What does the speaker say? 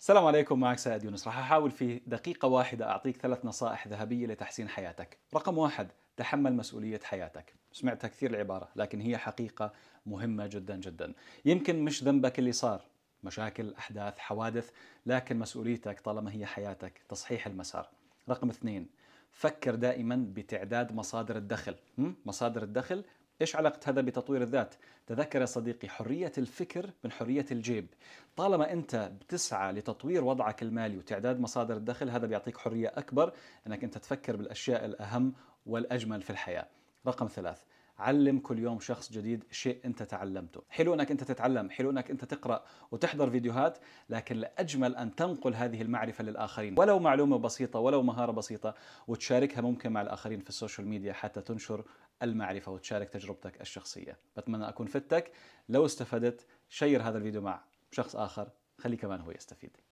السلام عليكم معك سعد يونس راح أحاول في دقيقة واحدة أعطيك ثلاث نصائح ذهبية لتحسين حياتك رقم واحد تحمل مسؤولية حياتك سمعتها كثير العبارة لكن هي حقيقة مهمة جدا جدا يمكن مش ذنبك اللي صار مشاكل أحداث حوادث لكن مسؤوليتك طالما هي حياتك تصحيح المسار رقم اثنين فكر دائما بتعداد مصادر الدخل مصادر الدخل ايش علاقه هذا بتطوير الذات؟ تذكر يا صديقي حريه الفكر من حريه الجيب، طالما انت بتسعى لتطوير وضعك المالي وتعداد مصادر الدخل هذا بيعطيك حريه اكبر انك انت تفكر بالاشياء الاهم والاجمل في الحياه. رقم ثلاث، علم كل يوم شخص جديد شيء انت تعلمته حلو انك انت تتعلم حلو انك انت تقرا وتحضر فيديوهات لكن الاجمل ان تنقل هذه المعرفه للاخرين ولو معلومه بسيطه ولو مهاره بسيطه وتشاركها ممكن مع الاخرين في السوشيال ميديا حتى تنشر المعرفه وتشارك تجربتك الشخصيه بتمنى اكون فدتك لو استفدت شير هذا الفيديو مع شخص اخر خليه كمان هو يستفيد